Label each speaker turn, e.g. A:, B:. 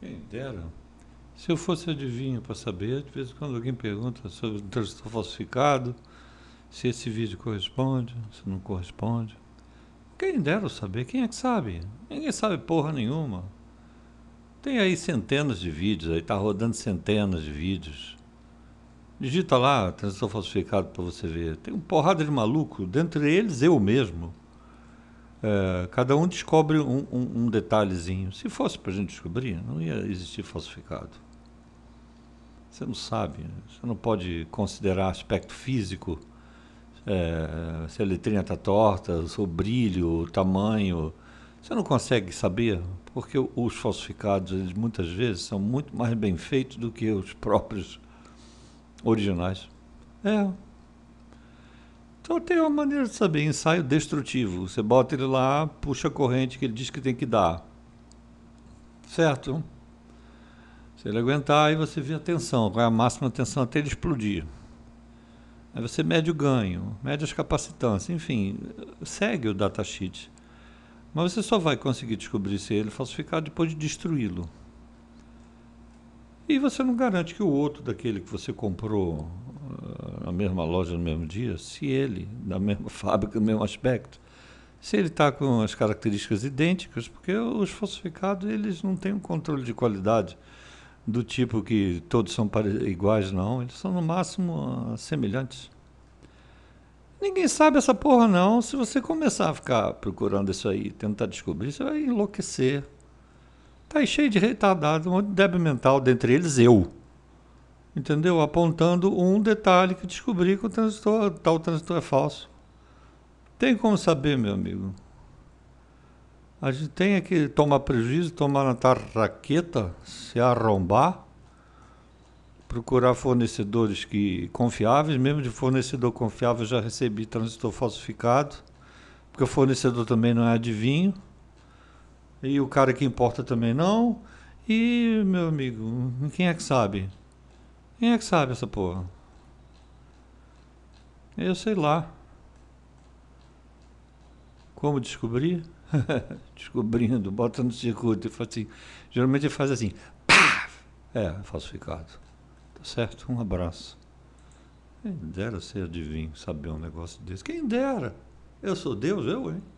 A: Quem dera. Se eu fosse adivinho para saber, de vez em quando alguém pergunta sobre o estou falsificado, se esse vídeo corresponde, se não corresponde. Quem dera saber? Quem é que sabe? Ninguém sabe porra nenhuma. Tem aí centenas de vídeos, aí tá rodando centenas de vídeos. Digita lá, transistor falsificado para você ver. Tem um porrada de maluco, dentre eles eu mesmo. É, cada um descobre um, um, um detalhezinho. Se fosse para a gente descobrir, não ia existir falsificado. Você não sabe, você não pode considerar aspecto físico, é, se a letrinha está torta, o brilho, o tamanho. Você não consegue saber, porque os falsificados, eles muitas vezes, são muito mais bem feitos do que os próprios originais. É, então tem uma maneira de saber, ensaio destrutivo. Você bota ele lá, puxa a corrente que ele diz que tem que dar. Certo? Se ele aguentar, aí você vê a tensão, qual é a máxima tensão até ele explodir. Aí você mede o ganho, mede as capacitâncias, enfim, segue o datasheet. Mas você só vai conseguir descobrir se ele falsificar depois de destruí-lo. E você não garante que o outro daquele que você comprou na mesma loja no mesmo dia, se ele, da mesma fábrica, no mesmo aspecto, se ele está com as características idênticas, porque os falsificados eles não têm um controle de qualidade do tipo que todos são iguais, não. Eles são no máximo semelhantes. Ninguém sabe essa porra, não. Se você começar a ficar procurando isso aí, tentar descobrir, você vai enlouquecer. Tá cheio de retardado, um monte de débil mental, dentre eles eu entendeu? Apontando um detalhe que descobri que o transistor, tal transistor é falso. Tem como saber, meu amigo. A gente tem que tomar prejuízo, tomar na tarraqueta, se arrombar, procurar fornecedores que confiáveis, mesmo de fornecedor confiável já recebi transistor falsificado, porque o fornecedor também não é adivinho, e o cara que importa também não, e meu amigo, quem é que sabe? Quem é que sabe essa porra? Eu sei lá. Como descobrir? Descobrindo, bota no circuito e faz assim. Geralmente ele faz assim. Pá! É, falsificado. Tá certo? Um abraço. Quem dera ser adivinho, saber um negócio desse. Quem dera. Eu sou Deus, eu, hein?